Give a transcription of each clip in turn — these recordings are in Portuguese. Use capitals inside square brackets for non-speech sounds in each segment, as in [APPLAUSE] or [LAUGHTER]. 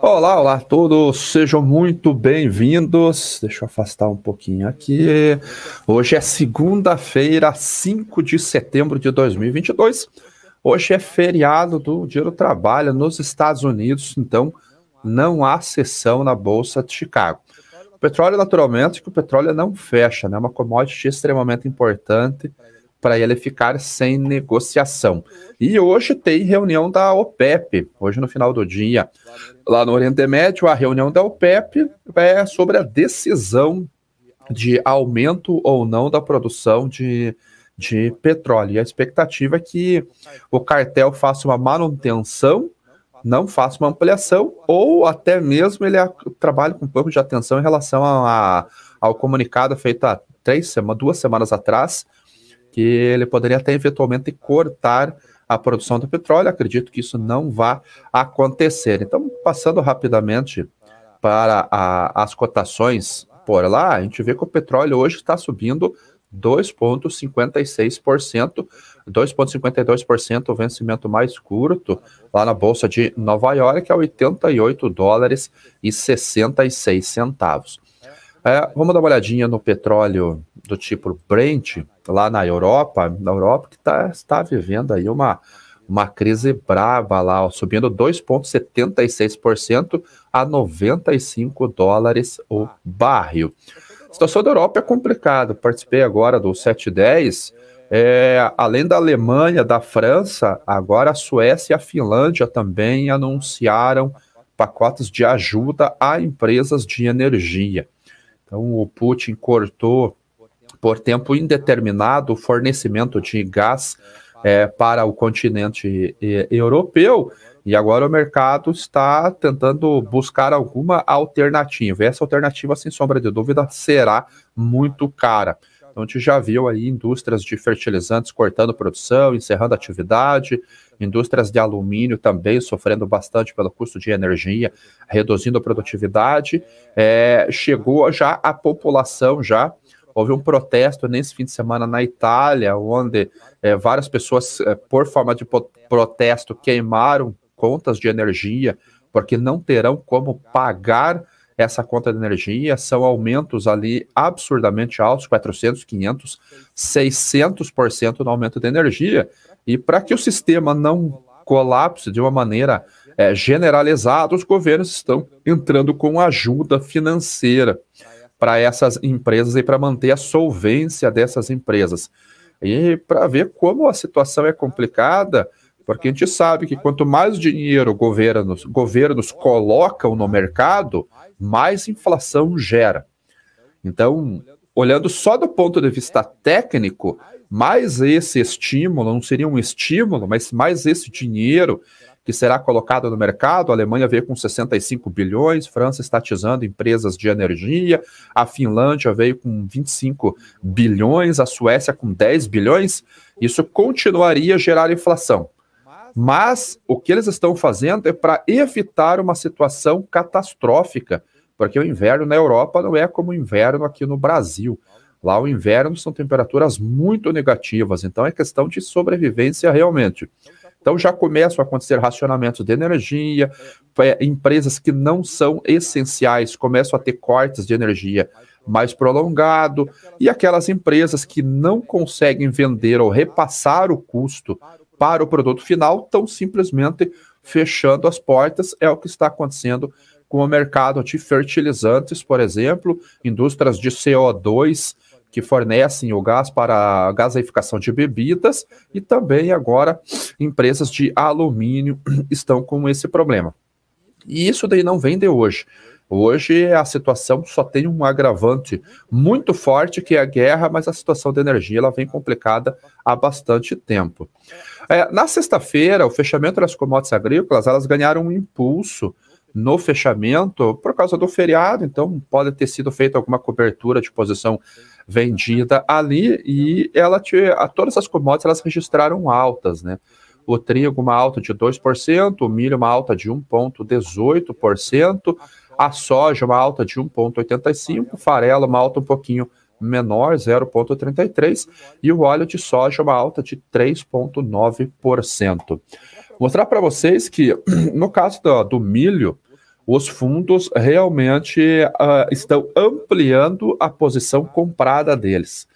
Olá, olá a todos, sejam muito bem-vindos. Deixa eu afastar um pouquinho aqui. Hoje é segunda-feira, 5 de setembro de 2022. Hoje é feriado do Dia do Trabalho nos Estados Unidos, então não há sessão na Bolsa de Chicago. O petróleo, naturalmente, que o petróleo não fecha, né? É uma commodity extremamente importante para ele ficar sem negociação. E hoje tem reunião da OPEP, hoje no final do dia, lá no Oriente Médio, a reunião da OPEP é sobre a decisão de aumento ou não da produção de, de petróleo. E a expectativa é que o cartel faça uma manutenção, não faça uma ampliação, ou até mesmo ele trabalhe com um pouco de atenção em relação a, a ao comunicado feito há três semanas, duas semanas atrás, que ele poderia até eventualmente cortar a produção do petróleo. Acredito que isso não vá acontecer. Então, passando rapidamente para a, as cotações por lá, a gente vê que o petróleo hoje está subindo 2,56%, 2,52% o vencimento mais curto lá na Bolsa de Nova York, a 88 dólares e 66 centavos. É, vamos dar uma olhadinha no petróleo do tipo Brent, lá na Europa, na Europa que tá, está tá vivendo aí uma, uma crise brava lá, ó, subindo 2,76% a 95 dólares o barril. A situação da Europa é complicada. Participei agora do 710. É, além da Alemanha, da França, agora a Suécia e a Finlândia também anunciaram pacotes de ajuda a empresas de energia. Então, o Putin cortou por tempo indeterminado o fornecimento de gás é, para o continente europeu. E agora o mercado está tentando buscar alguma alternativa. Essa alternativa, sem sombra de dúvida, será muito cara. Então, a gente já viu aí indústrias de fertilizantes cortando produção, encerrando atividade, indústrias de alumínio também sofrendo bastante pelo custo de energia, reduzindo a produtividade. É, chegou já a população já. Houve um protesto nesse fim de semana na Itália, onde é, várias pessoas, é, por forma de protesto, queimaram contas de energia, porque não terão como pagar essa conta de energia, são aumentos ali absurdamente altos, 400, 500, 600% no aumento de energia. E para que o sistema não colapse de uma maneira é, generalizada, os governos estão entrando com ajuda financeira para essas empresas e para manter a solvência dessas empresas. E para ver como a situação é complicada, porque a gente sabe que quanto mais dinheiro governos, governos colocam no mercado, mais inflação gera. Então, olhando só do ponto de vista técnico, mais esse estímulo, não seria um estímulo, mas mais esse dinheiro que será colocado no mercado, a Alemanha veio com 65 bilhões, França estatizando empresas de energia, a Finlândia veio com 25 bilhões, a Suécia com 10 bilhões, isso continuaria a gerar inflação. Mas o que eles estão fazendo é para evitar uma situação catastrófica porque o inverno na Europa não é como o inverno aqui no Brasil. Lá o inverno são temperaturas muito negativas, então é questão de sobrevivência realmente. Então já começam a acontecer racionamentos de energia, é, empresas que não são essenciais começam a ter cortes de energia mais prolongado e aquelas empresas que não conseguem vender ou repassar o custo para o produto final estão simplesmente fechando as portas, é o que está acontecendo com o mercado de fertilizantes, por exemplo, indústrias de CO2 que fornecem o gás para a gaseificação de bebidas e também agora empresas de alumínio [CLEARS THROAT] estão com esse problema. E isso daí não vem de hoje. Hoje a situação só tem um agravante muito forte que é a guerra, mas a situação da energia ela vem complicada há bastante tempo. É, na sexta-feira, o fechamento das commodities agrícolas elas ganharam um impulso no fechamento por causa do feriado, então pode ter sido feita alguma cobertura de posição vendida ali e ela tinha, a todas as commodities elas registraram altas, né? O trigo uma alta de 2%, o milho uma alta de 1.18%, a soja uma alta de 1.85, farelo uma alta um pouquinho menor, 0.33, e o óleo de soja uma alta de 3.9%. Mostrar para vocês que [CLEARS THROAT] no caso do, do milho, os fundos realmente uh, estão ampliando a posição comprada deles.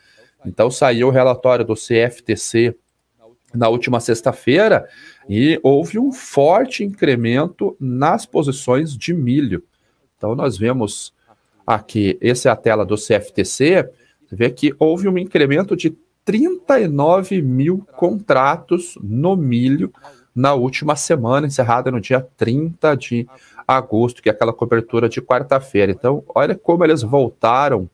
Então saiu o relatório do CFTC na última sexta-feira e houve um forte incremento nas posições de milho. Então nós vemos aqui, essa é a tela do CFTC, você vê que houve um incremento de 39 mil contratos no milho na última semana, encerrada no dia 30 de agosto, que é aquela cobertura de quarta-feira. Então, olha como eles voltaram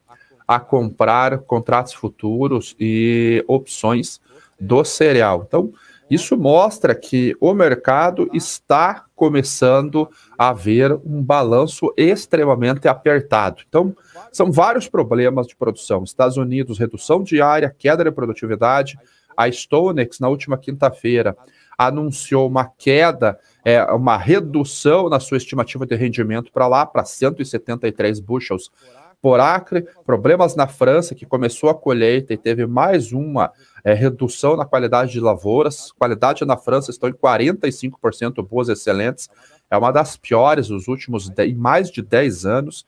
a comprar contratos futuros e opções do cereal. Então, isso mostra que o mercado está começando a ver um balanço extremamente apertado. Então, são vários problemas de produção. Estados Unidos, redução de área, queda de produtividade, a Stonex, na última quinta-feira, anunciou uma queda, é, uma redução na sua estimativa de rendimento para lá, para 173 bushels por acre, problemas na França, que começou a colheita e teve mais uma é, redução na qualidade de lavouras. Qualidade na França estão em 45%, boas excelentes, é uma das piores nos últimos mais de 10 anos.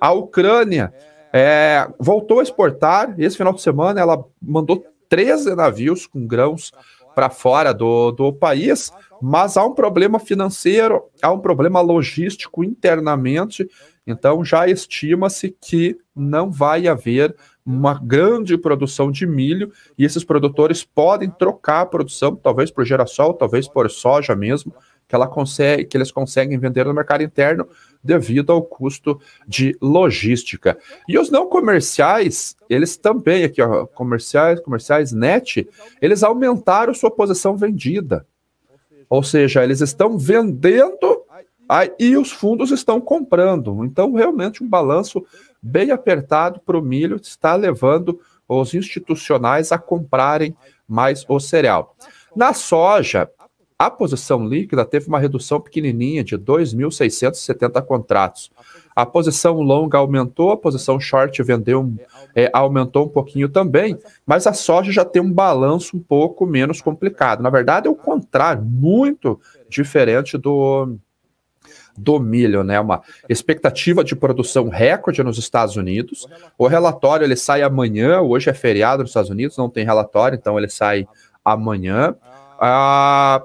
A Ucrânia é, voltou a exportar, esse final de semana ela mandou 13 navios com grãos para fora do, do país, ah, então mas há um problema financeiro, há um problema logístico internamente, então já estima-se que não vai haver uma grande produção de milho e esses produtores podem trocar a produção, talvez por girassol, talvez por soja mesmo, que, ela consegue, que eles conseguem vender no mercado interno devido ao custo de logística. E os não comerciais, eles também, aqui, ó, comerciais, comerciais net, eles aumentaram sua posição vendida. Ou seja, eles estão vendendo e os fundos estão comprando. Então, realmente, um balanço bem apertado para o milho está levando os institucionais a comprarem mais o cereal. Na soja, a posição líquida teve uma redução pequenininha de 2.670 contratos. A posição longa aumentou, a posição short vendeu, é, aumentou um pouquinho também, mas a soja já tem um balanço um pouco menos complicado. Na verdade, é o contrário, muito diferente do, do milho, né? Uma expectativa de produção recorde nos Estados Unidos. O relatório ele sai amanhã, hoje é feriado nos Estados Unidos, não tem relatório, então ele sai amanhã. A,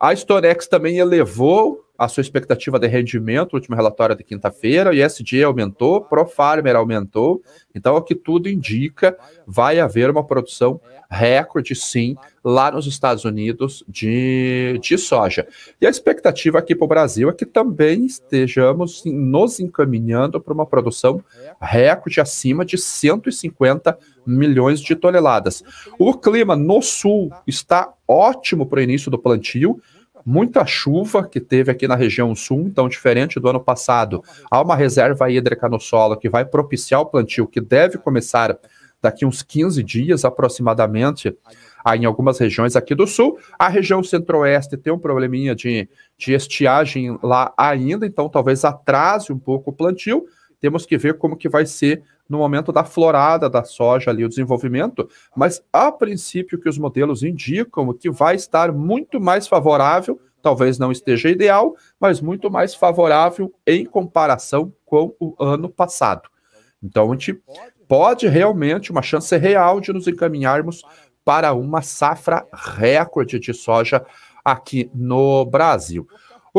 a Storex também elevou a sua expectativa de rendimento, último relatório de quinta-feira, ISD aumentou, Profarmer aumentou, então o que tudo indica, vai haver uma produção recorde, sim, lá nos Estados Unidos de, de soja. E a expectativa aqui para o Brasil é que também estejamos nos encaminhando para uma produção recorde acima de 150 milhões de toneladas. O clima no sul está ótimo para o início do plantio, muita chuva que teve aqui na região sul, então, diferente do ano passado, há uma reserva hídrica no solo que vai propiciar o plantio, que deve começar daqui uns 15 dias aproximadamente, em algumas regiões aqui do sul. A região centro-oeste tem um probleminha de, de estiagem lá ainda, então talvez atrase um pouco o plantio, temos que ver como que vai ser no momento da florada da soja ali o desenvolvimento, mas a princípio que os modelos indicam que vai estar muito mais favorável, talvez não esteja ideal, mas muito mais favorável em comparação com o ano passado. Então a gente pode realmente uma chance real de nos encaminharmos para uma safra recorde de soja aqui no Brasil.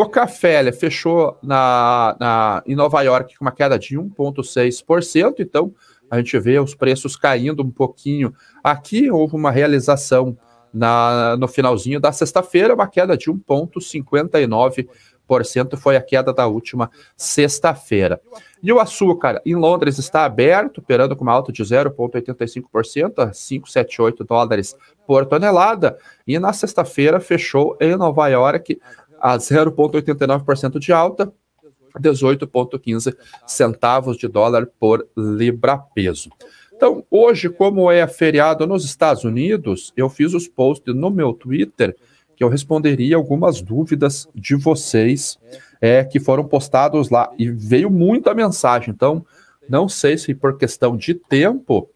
Rockefeller fechou na, na, em Nova York com uma queda de 1,6%, então a gente vê os preços caindo um pouquinho. Aqui houve uma realização na, no finalzinho da sexta-feira, uma queda de 1,59%, foi a queda da última sexta-feira. E o açúcar em Londres está aberto, operando com uma alta de 0,85%, a 5,78 dólares por tonelada, e na sexta-feira fechou em Nova York a 0,89% de alta, 18,15 centavos de dólar por libra peso. Então, hoje, como é feriado nos Estados Unidos, eu fiz os posts no meu Twitter que eu responderia algumas dúvidas de vocês é, que foram postados lá. E veio muita mensagem. Então, não sei se por questão de tempo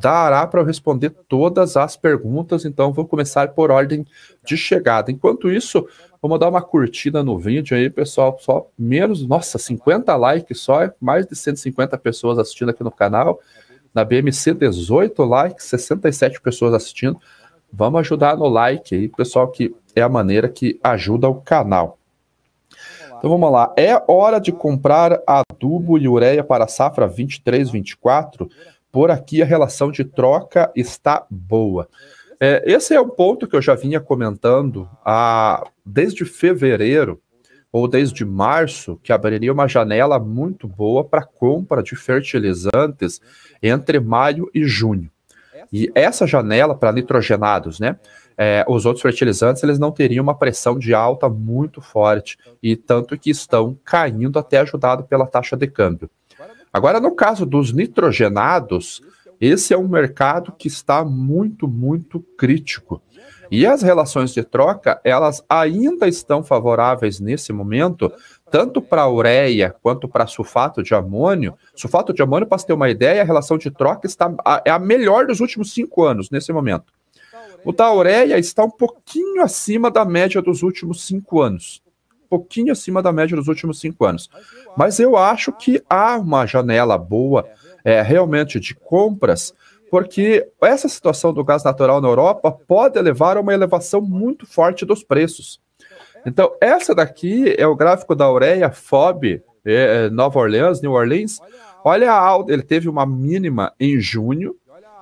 dará para eu responder todas as perguntas, então vou começar por ordem de chegada. Enquanto isso, vamos dar uma curtida no vídeo aí, pessoal, só menos, nossa, 50 likes só, é mais de 150 pessoas assistindo aqui no canal, na BMC 18 likes, 67 pessoas assistindo, vamos ajudar no like aí, pessoal, que é a maneira que ajuda o canal. Então vamos lá. É hora de comprar adubo e ureia para a safra 23, 24? por aqui a relação de troca está boa. É, esse é um ponto que eu já vinha comentando a, desde fevereiro ou desde março, que abriria uma janela muito boa para compra de fertilizantes entre maio e junho. E essa janela para nitrogenados, né? É, os outros fertilizantes eles não teriam uma pressão de alta muito forte e tanto que estão caindo até ajudado pela taxa de câmbio. Agora, no caso dos nitrogenados, esse é um mercado que está muito, muito crítico. E as relações de troca, elas ainda estão favoráveis nesse momento, tanto para ureia quanto para sulfato de amônio. Sulfato de amônio, para você ter uma ideia, a relação de troca está, é a melhor dos últimos cinco anos, nesse momento. O da ureia está um pouquinho acima da média dos últimos cinco anos pouquinho acima da média dos últimos cinco anos. Mas eu acho que há uma janela boa é, é, realmente de compras, porque essa situação do gás natural na Europa pode levar a uma elevação muito forte dos preços. Então, essa daqui é o gráfico da Ureia FOB, é, é, Nova Orleans, New Orleans. Olha a alta, ele teve uma mínima em junho,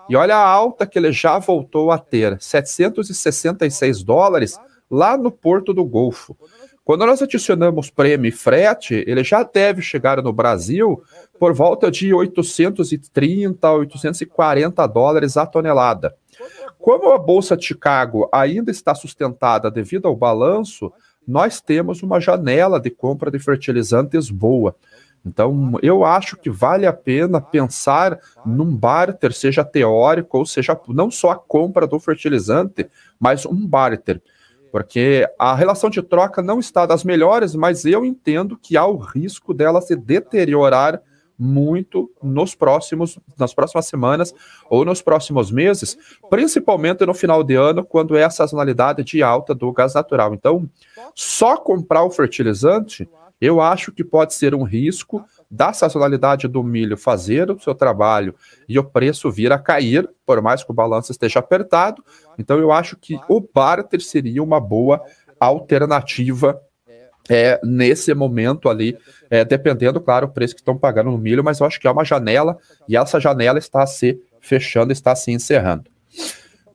e olha a alta que ele já voltou a ter, 766 dólares, lá no Porto do Golfo. Quando nós adicionamos prêmio e frete, ele já deve chegar no Brasil por volta de 830 a 840 dólares a tonelada. Como a Bolsa de Chicago ainda está sustentada devido ao balanço, nós temos uma janela de compra de fertilizantes boa. Então, eu acho que vale a pena pensar num barter, seja teórico, ou seja, não só a compra do fertilizante, mas um barter. Porque a relação de troca não está das melhores, mas eu entendo que há o risco dela se deteriorar muito nos próximos, nas próximas semanas ou nos próximos meses, principalmente no final de ano, quando é a sazonalidade de alta do gás natural. Então, só comprar o fertilizante, eu acho que pode ser um risco, da sazonalidade do milho fazer o seu trabalho e o preço vir a cair, por mais que o balanço esteja apertado. Então eu acho que o barter seria uma boa alternativa é, nesse momento ali, é, dependendo, claro, o preço que estão pagando no milho, mas eu acho que é uma janela e essa janela está se fechando, está se encerrando.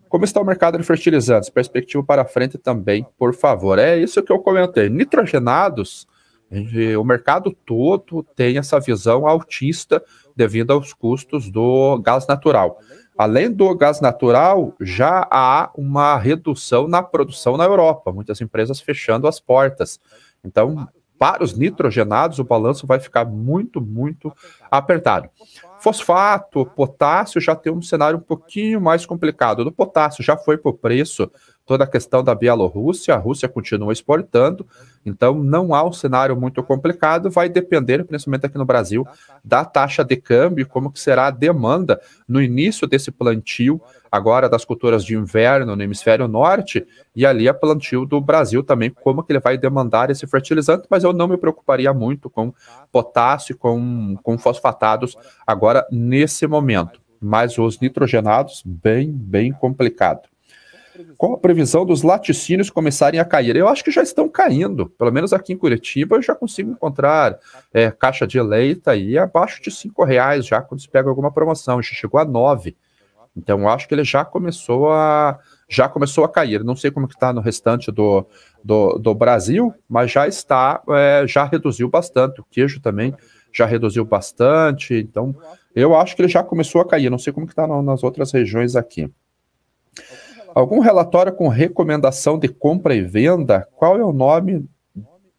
Como está o mercado de fertilizantes? Perspectiva para frente também, por favor. É isso que eu comentei. Nitrogenados né? O mercado todo tem essa visão altista devido aos custos do gás natural. Além do gás natural, já há uma redução na produção na Europa, muitas empresas fechando as portas. Então, para os nitrogenados, o balanço vai ficar muito, muito apertado. Fosfato, potássio já tem um cenário um pouquinho mais complicado. Do potássio já foi para o preço toda a questão da Bielorrússia, a Rússia continua exportando, então não há um cenário muito complicado, vai depender, principalmente aqui no Brasil, da taxa de câmbio, como que será a demanda no início desse plantio agora das culturas de inverno no hemisfério norte, e ali a é plantio do Brasil também, como que ele vai demandar esse fertilizante, mas eu não me preocuparia muito com potássio com, com fosfatados agora nesse momento. Mas os nitrogenados, bem, bem complicado com a previsão dos laticínios começarem a cair. Eu acho que já estão caindo, pelo menos aqui em Curitiba eu já consigo encontrar é, caixa de leite aí abaixo de cinco reais já quando se pega alguma promoção, já chegou a nove. Então eu acho que ele já começou a já começou a cair. Não sei como que está no restante do, do, do, Brasil, mas já está, é, já reduziu bastante. O queijo também já reduziu bastante. Então eu acho que ele já começou a cair. Não sei como que está nas outras regiões aqui. Algum relatório com recomendação de compra e venda? Qual é o nome,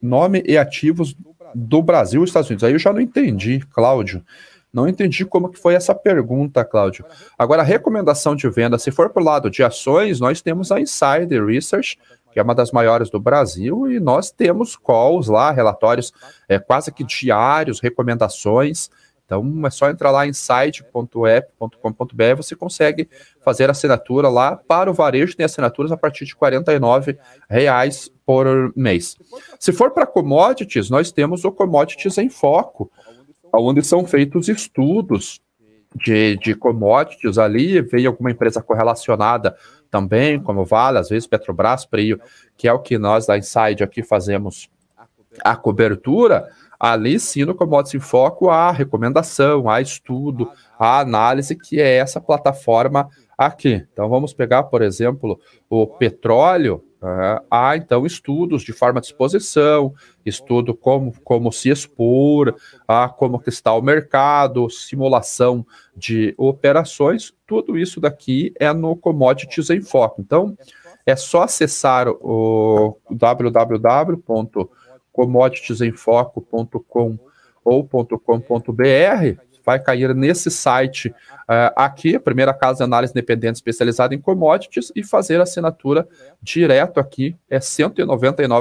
nome e ativos do Brasil e Estados Unidos? Aí eu já não entendi, Cláudio. Não entendi como que foi essa pergunta, Cláudio. Agora, recomendação de venda, se for para o lado de ações, nós temos a Insider Research, que é uma das maiores do Brasil, e nós temos calls lá, relatórios é, quase que diários, recomendações. Então é só entrar lá em site.app.com.br, você consegue fazer assinatura lá para o varejo, tem assinaturas a partir de R$ 49 reais por mês. Se for para commodities, nós temos o Commodities em Foco, onde são feitos estudos de, de commodities ali, veio alguma empresa correlacionada também, como Vale, às vezes Petrobras, Prio, que é o que nós da Inside aqui fazemos a cobertura, Ali sim, no Commodities em Foco, há recomendação, há estudo, há análise, que é essa plataforma aqui. Então, vamos pegar, por exemplo, o petróleo. há, então, estudos de forma de exposição, estudo como, como se expor, ah, como que está o mercado, simulação de operações. Tudo isso daqui é no Commodities em Foco. Então, é só acessar o www commoditiesemfoco.com ou .com.br, vai cair nesse site uh, aqui, primeira casa de análise independente especializada em commodities, e fazer assinatura direto aqui, é R$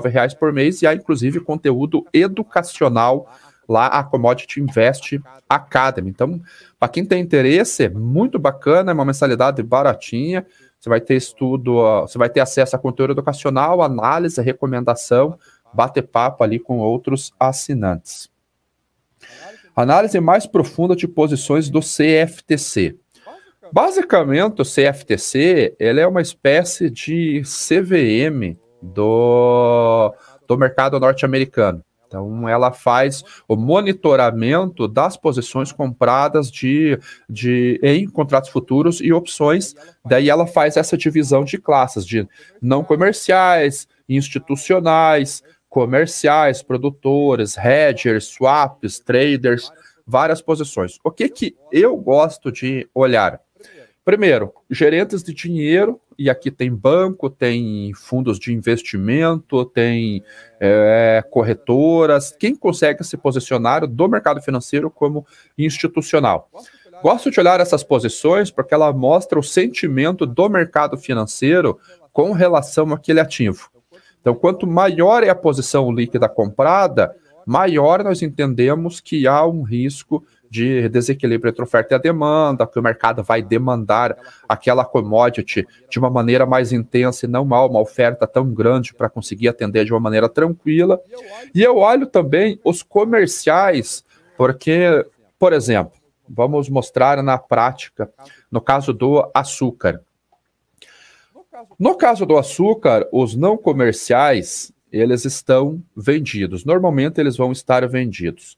reais por mês, e há inclusive conteúdo educacional lá, a Commodity Invest Academy. Então, para quem tem interesse, muito bacana, é uma mensalidade baratinha, você vai ter estudo, você vai ter acesso a conteúdo educacional, análise, recomendação, bater papo ali com outros assinantes. Análise mais profunda de posições do CFTC. Basicamente, o CFTC ele é uma espécie de CVM do, do mercado norte-americano. Então, ela faz o monitoramento das posições compradas de, de em contratos futuros e opções. Daí, ela faz essa divisão de classes de não comerciais, institucionais, comerciais, produtores, hedgers, swaps, traders, várias posições. O que, que eu gosto de olhar? Primeiro, gerentes de dinheiro, e aqui tem banco, tem fundos de investimento, tem é, corretoras, quem consegue se posicionar do mercado financeiro como institucional. Gosto de olhar essas posições porque ela mostra o sentimento do mercado financeiro com relação àquele ativo. Então, quanto maior é a posição líquida comprada, maior nós entendemos que há um risco de desequilíbrio entre oferta e a demanda, que o mercado vai demandar aquela commodity de uma maneira mais intensa e não há uma oferta tão grande para conseguir atender de uma maneira tranquila. E eu olho também os comerciais, porque, por exemplo, vamos mostrar na prática, no caso do açúcar. No caso do açúcar, os não comerciais, eles estão vendidos. Normalmente eles vão estar vendidos.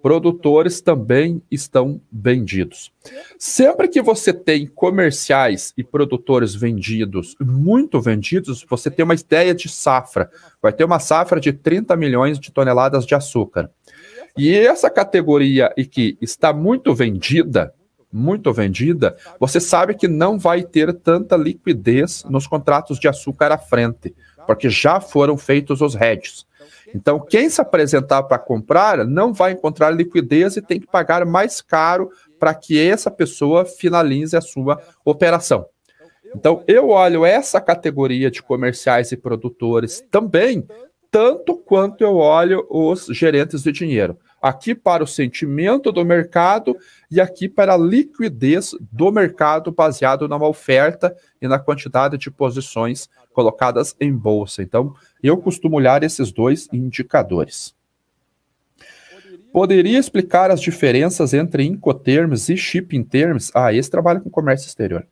Produtores também estão vendidos. Sempre que você tem comerciais e produtores vendidos, muito vendidos, você tem uma ideia de safra. Vai ter uma safra de 30 milhões de toneladas de açúcar. E essa categoria e que está muito vendida, muito vendida, você sabe que não vai ter tanta liquidez nos contratos de açúcar à frente, porque já foram feitos os hedges. Então, quem se apresentar para comprar não vai encontrar liquidez e tem que pagar mais caro para que essa pessoa finalize a sua operação. Então, eu olho essa categoria de comerciais e produtores também, tanto quanto eu olho os gerentes de dinheiro aqui para o sentimento do mercado e aqui para a liquidez do mercado baseado na oferta e na quantidade de posições colocadas em bolsa. Então, eu costumo olhar esses dois indicadores. Poderia explicar as diferenças entre Incoterms e Shipping Terms? Ah, esse trabalha com comércio exterior.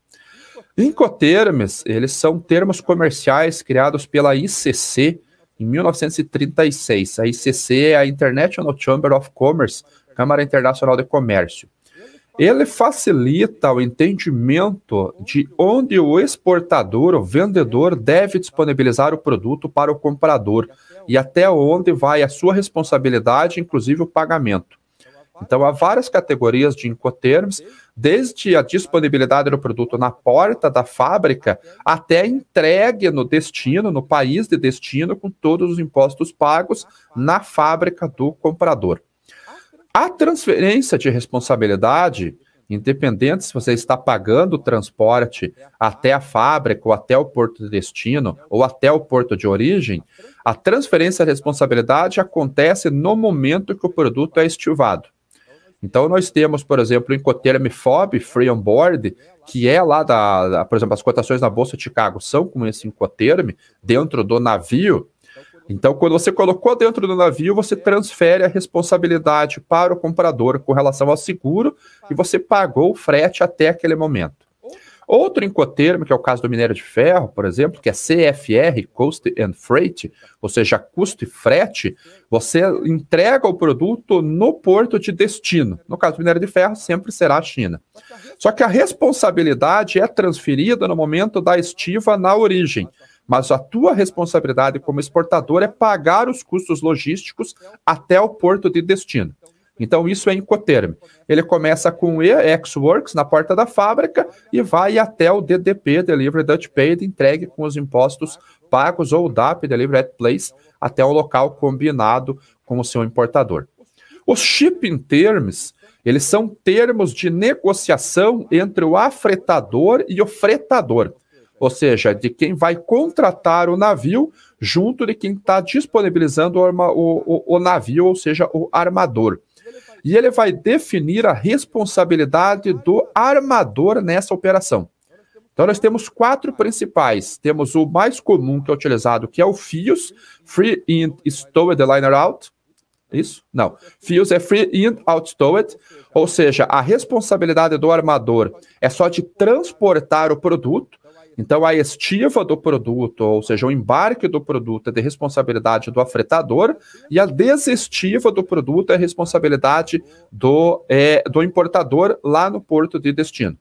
Incoterms, eles são termos comerciais criados pela ICC, em 1936, a ICC é a International Chamber of Commerce, Câmara Internacional de Comércio. Ele facilita o entendimento de onde o exportador, o vendedor, deve disponibilizar o produto para o comprador e até onde vai a sua responsabilidade, inclusive o pagamento. Então, há várias categorias de incoterms, desde a disponibilidade do produto na porta da fábrica até a entrega no destino, no país de destino, com todos os impostos pagos na fábrica do comprador. A transferência de responsabilidade, independente se você está pagando o transporte até a fábrica, ou até o porto de destino, ou até o porto de origem, a transferência de responsabilidade acontece no momento que o produto é estivado. Então, nós temos, por exemplo, em coteira MFOB, Free On Board, que é lá da, da, por exemplo, as cotações na Bolsa de Chicago são com esse Incoterm dentro do navio. Então, quando você colocou dentro do navio, você transfere a responsabilidade para o comprador com relação ao seguro e você pagou o frete até aquele momento. Outro incotermo, que é o caso do minério de ferro, por exemplo, que é CFR, Cost and Freight, ou seja, custo e frete, você entrega o produto no porto de destino. No caso do minério de ferro, sempre será a China. Só que a responsabilidade é transferida no momento da estiva na origem mas a tua responsabilidade como exportador é pagar os custos logísticos até o porto de destino. Então, isso é Incoterm. Ele começa com E, Ex-Works, na porta da fábrica, e vai até o DDP, Delivery Dutch Paid, entregue com os impostos pagos, ou DAP, Delivery at Place, até o local combinado com o seu importador. Os shipping terms, eles são termos de negociação entre o afretador e o fretador, ou seja, de quem vai contratar o navio junto de quem está disponibilizando o, o, o, navio, ou seja, o armador e ele vai definir a responsabilidade do armador nessa operação. Então, nós temos quatro principais. Temos o mais comum que é utilizado, que é o FIOS, Free In Stowed Liner Out. Isso? Não. FIOS é Free In Out Stowed, ou seja, a responsabilidade do armador é só de transportar o produto, então, a estiva do produto, ou seja, o embarque do produto, é de responsabilidade do afretador, e a desestiva do produto é responsabilidade do, é, do importador lá no porto de destino.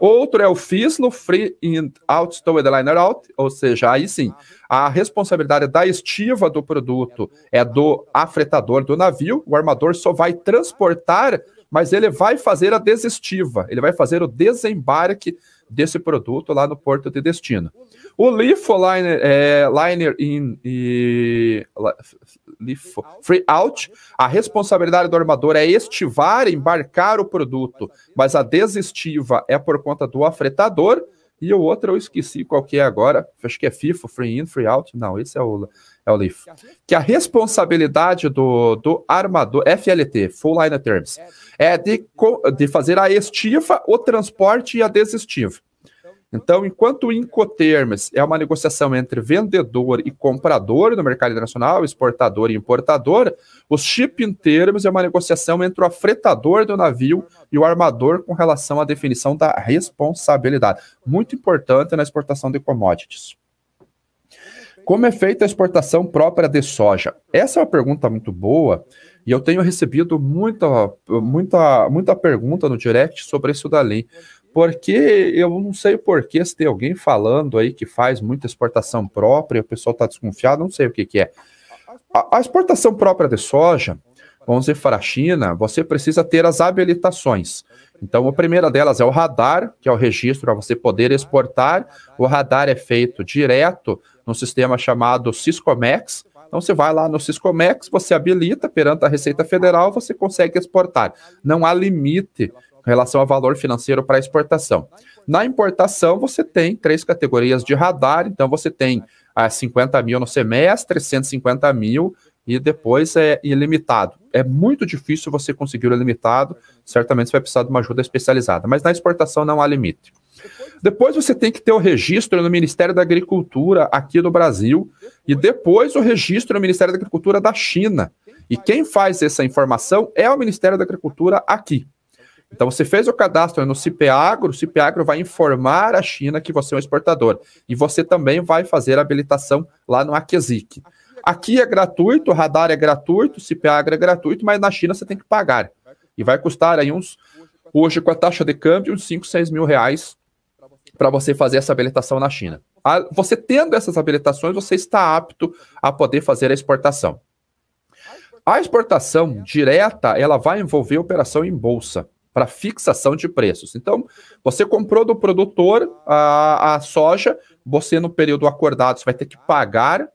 Outro é o FISLO, Free in Out Stowed Liner Out, ou seja, aí sim, a responsabilidade da estiva do produto é do afretador do navio, o armador só vai transportar, mas ele vai fazer a desestiva, ele vai fazer o desembarque desse produto lá no porto de destino. O Liner, é, liner in, e, lifo, Free Out, a responsabilidade do armador é estivar, embarcar o produto, mas a desestiva é por conta do afretador e o outro eu esqueci qual que é agora, acho que é FIFA, free in, free out, não, esse é o, é o Leaf. Que a responsabilidade do, do armador, FLT, Full Line Terms, é de, de fazer a estiva o transporte e a desestiva. Então, enquanto o Incoterms é uma negociação entre vendedor e comprador no mercado internacional, exportador e importador, o Shipping Terms é uma negociação entre o afretador do navio e o armador com relação à definição da responsabilidade. Muito importante na exportação de commodities. Como é feita a exportação própria de soja? Essa é uma pergunta muito boa e eu tenho recebido muita, muita, muita pergunta no direct sobre isso dali porque eu não sei por porquê, se tem alguém falando aí que faz muita exportação própria, o pessoal está desconfiado, não sei o que, que é. A, a, exportação própria de soja, vamos dizer, para a China, você precisa ter as habilitações. Então, a primeira delas é o radar, que é o registro para você poder exportar. O radar é feito direto no sistema chamado Ciscomex, então você vai lá no Ciscomex, você habilita perante a Receita Federal, você consegue exportar. Não há limite relação a valor financeiro para exportação. Na importação, você tem três categorias de radar, então você tem é, ah, 50 mil no semestre, 150 mil e depois é ilimitado. É muito difícil você conseguir o ilimitado, certamente você vai precisar de uma ajuda especializada, mas na exportação não há limite. Depois você tem que ter o registro no Ministério da Agricultura aqui do Brasil e depois o registro no Ministério da Agricultura da China. E quem faz essa informação é o Ministério da Agricultura aqui. Então, você fez o cadastro né, no CIPEAGRO, o CIPEAGRO vai informar a China que você é um exportador. E você também vai fazer a habilitação lá no Aqesic. Aqui é gratuito, o radar é gratuito, o CIPEAGRO é gratuito, mas na China você tem que pagar. E vai custar aí uns, hoje com a taxa de câmbio, uns 5, 6 mil reais para você fazer essa habilitação na China. Você tendo essas habilitações, você está apto a poder fazer a exportação. A exportação direta, ela vai envolver operação em bolsa para fixação de preços. Então, você comprou do produtor a, a soja, você no período acordado você vai ter que pagar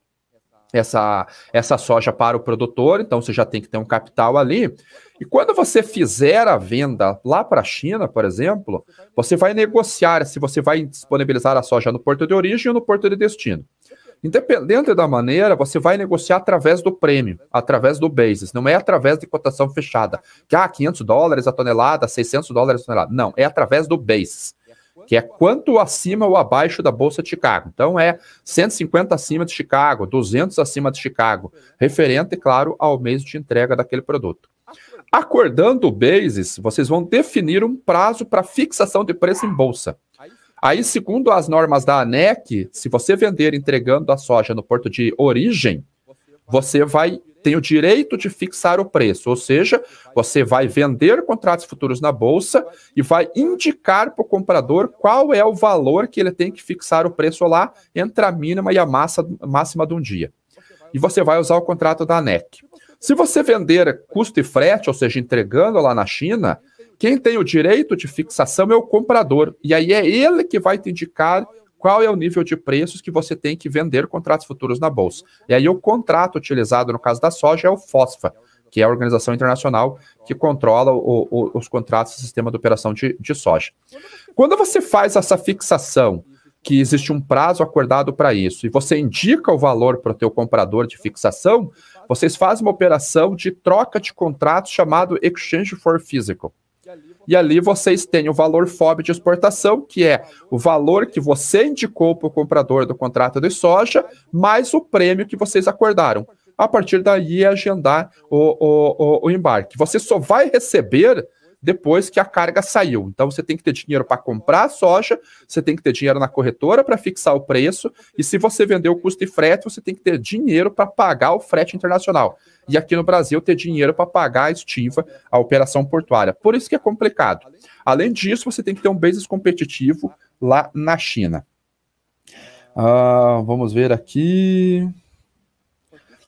essa, essa soja para o produtor, então você já tem que ter um capital ali. E quando você fizer a venda lá para a China, por exemplo, você vai negociar se você vai disponibilizar a soja no porto de origem ou no porto de destino. Independente da maneira, você vai negociar através do prêmio, através do basis, não é através de cotação fechada, que ah, 500 dólares a tonelada, 600 dólares a tonelada. Não, é através do basis, que é quanto acima ou abaixo da bolsa de Chicago. Então é 150 acima de Chicago, 200 acima de Chicago, referente, claro, ao mês de entrega daquele produto. Acordando o basis, vocês vão definir um prazo para fixação de preço em bolsa. Aí, segundo as normas da ANEC, se você vender entregando a soja no porto de origem, você vai tem o direito de fixar o preço, ou seja, você vai vender contratos futuros na bolsa e vai indicar para o comprador qual é o valor que ele tem que fixar o preço lá entre a mínima e a massa, máxima de um dia. E você vai usar o contrato da ANEC. Se você vender custo e frete, ou seja, entregando lá na China, quem tem o direito de fixação é o comprador. E aí é ele que vai te indicar qual é o nível de preços que você tem que vender contratos futuros na bolsa. E aí o contrato utilizado no caso da soja é o FOSFA, que é a organização internacional que controla o, o, os contratos do sistema de operação de, de soja. Quando você faz essa fixação, que existe um prazo acordado para isso, e você indica o valor para o teu comprador de fixação, vocês fazem uma operação de troca de contratos chamado Exchange for Physical. E ali vocês têm o valor FOB de exportação, que é o valor que você indicou para o comprador do contrato de soja, mais o prêmio que vocês acordaram. A partir daí é agendar o, o, o, o embarque. Você só vai receber depois que a carga saiu. Então você tem que ter dinheiro para comprar a soja, você tem que ter dinheiro na corretora para fixar o preço, e se você vender o custo de frete, você tem que ter dinheiro para pagar o frete internacional e aqui no Brasil ter dinheiro para pagar a estiva, a operação portuária. Por isso que é complicado. Além disso, você tem que ter um basis competitivo lá na China. Ah, vamos ver aqui.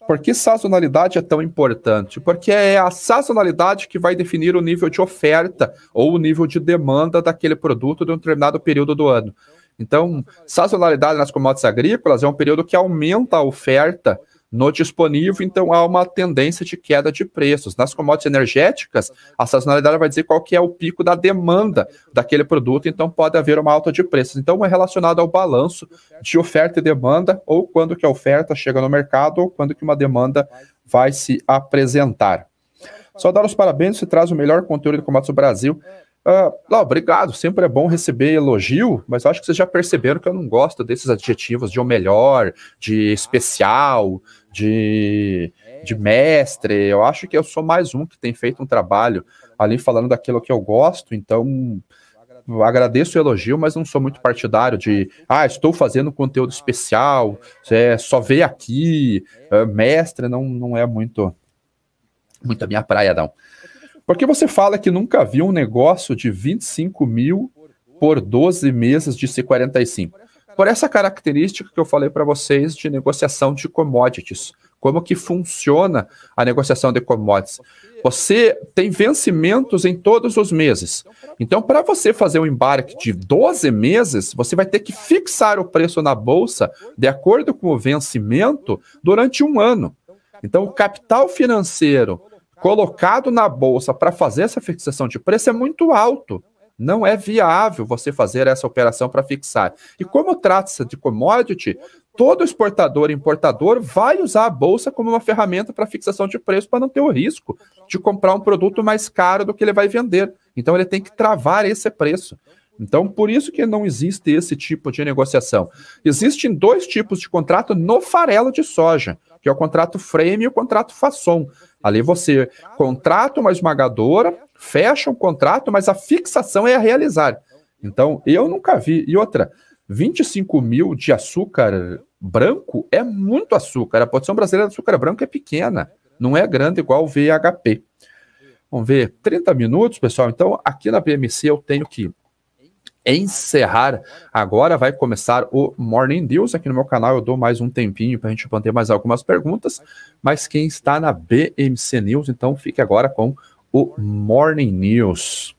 Por que sazonalidade é tão importante? Porque é a sazonalidade que vai definir o nível de oferta ou o nível de demanda daquele produto de um determinado período do ano. Então, sazonalidade nas commodities agrícolas é um período que aumenta a oferta no disponível, então há uma tendência de queda de preços. Nas commodities energéticas, a sazonalidade vai dizer qual que é o pico da demanda daquele produto, então pode haver uma alta de preços. Então é relacionado ao balanço de oferta e demanda, ou quando que a oferta chega no mercado, ou quando que uma demanda vai se apresentar. Só dar os parabéns, você traz o melhor conteúdo do Commodities Brasil. Uh, ah, não, obrigado, sempre é bom receber elogio, mas acho que vocês já perceberam que eu não gosto desses adjetivos de o melhor, de especial, de, de mestre. Eu acho que eu sou mais um que tem feito um trabalho ali falando daquilo que eu gosto, então agradeço o elogio, mas não sou muito partidário de, ah, estou fazendo conteúdo especial, é, só vê aqui, é, mestre, não, não é muito, muito a minha praia, não. Porque você fala que nunca viu um negócio de 25 mil por 12 meses de 45 por essa característica que eu falei para vocês de negociação de commodities. Como que funciona a negociação de commodities? Você tem vencimentos em todos os meses. Então, para você fazer um embarque de 12 meses, você vai ter que fixar o preço na bolsa de acordo com o vencimento durante um ano. Então, o capital financeiro colocado na bolsa para fazer essa fixação de preço é muito alto. Não é viável você fazer essa operação para fixar. E como trata-se de commodity, todo exportador e importador vai usar a bolsa como uma ferramenta para fixação de preço para não ter o risco de comprar um produto mais caro do que ele vai vender. Então ele tem que travar esse preço. Então, por isso que não existe esse tipo de negociação. Existem dois tipos de contrato no farelo de soja, que é o contrato frame e o contrato façon. Ali você contrata uma esmagadora fecha o contrato, mas a fixação é a realizar. Então, eu nunca vi. E outra, 25 mil de açúcar branco é muito açúcar. A produção brasileira de açúcar branco é pequena, não é grande igual o VHP. Vamos ver, 30 minutos, pessoal. Então, aqui na BMC eu tenho que encerrar. Agora vai começar o Morning News. Aqui no meu canal eu dou mais um tempinho para a gente manter mais algumas perguntas. Mas quem está na BMC News, então fique agora com o Morning News.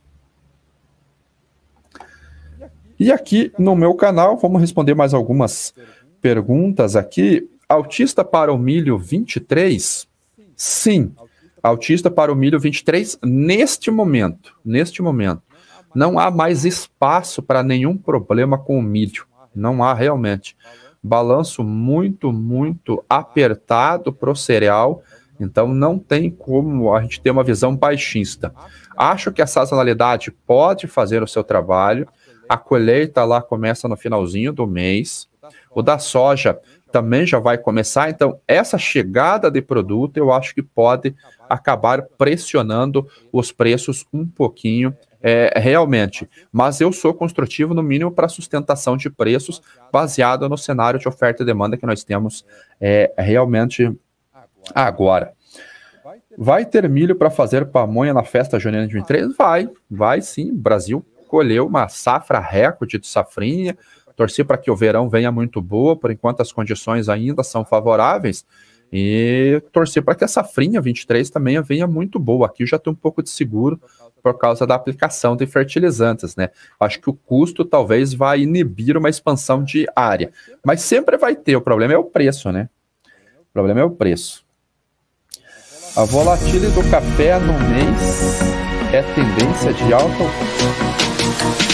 E aqui no meu canal, vamos responder mais algumas perguntas aqui. Autista para o milho 23? Sim. Autista para o milho 23 neste momento, neste momento. Não há mais espaço para nenhum problema com o milho. Não há realmente. Balanço muito, muito apertado para o cereal então não tem como a gente ter uma visão baixista. Acho que a sazonalidade pode fazer o seu trabalho. A colheita lá começa no finalzinho do mês. O da soja também já vai começar. Então, essa chegada de produto eu acho que pode acabar pressionando os preços um pouquinho. É, realmente, mas eu sou construtivo no mínimo para sustentação de preços baseado no cenário de oferta e demanda que nós temos é, realmente Agora, vai ter milho para fazer pamonha na festa junina de 23? Vai, vai sim. O Brasil colheu uma safra recorde de safrinha. Torci para que o verão venha muito boa, por enquanto as condições ainda são favoráveis. E torci para que a safrinha 23 também venha muito boa. Aqui já tem um pouco de seguro por causa da aplicação de fertilizantes, né? Acho que o custo talvez vai inibir uma expansão de área, mas sempre vai ter. O problema é o preço, né? O problema é o preço. A volatilidade do café no mês é tendência de alta.